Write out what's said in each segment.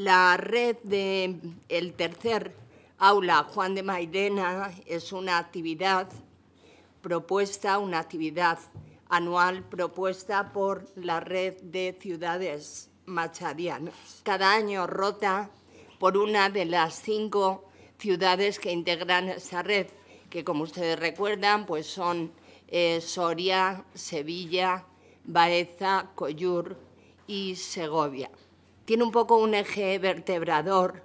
La red de el tercer aula Juan de Mairena es una actividad propuesta, una actividad anual propuesta por la red de ciudades machadianas. Cada año rota por una de las cinco ciudades que integran esa red, que como ustedes recuerdan, pues son eh, Soria, Sevilla, Baeza, Coyur y Segovia tiene un poco un eje vertebrador,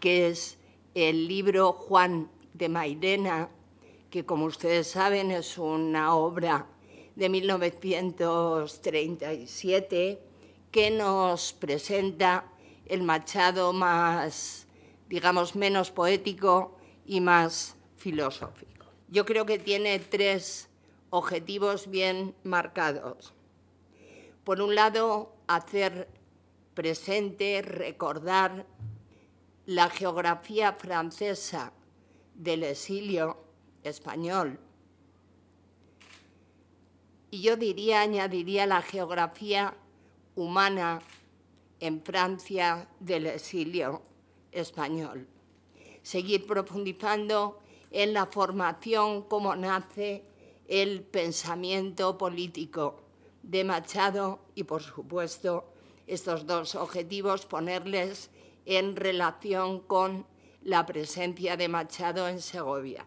que es el libro Juan de Mairena, que como ustedes saben es una obra de 1937 que nos presenta el Machado más, digamos, menos poético y más filosófico. Yo creo que tiene tres objetivos bien marcados. Por un lado, hacer presente recordar la geografía francesa del exilio español. Y yo diría, añadiría la geografía humana en Francia del exilio español. Seguir profundizando en la formación, como nace el pensamiento político de Machado y, por supuesto, estos dos objetivos, ponerles en relación con la presencia de Machado en Segovia.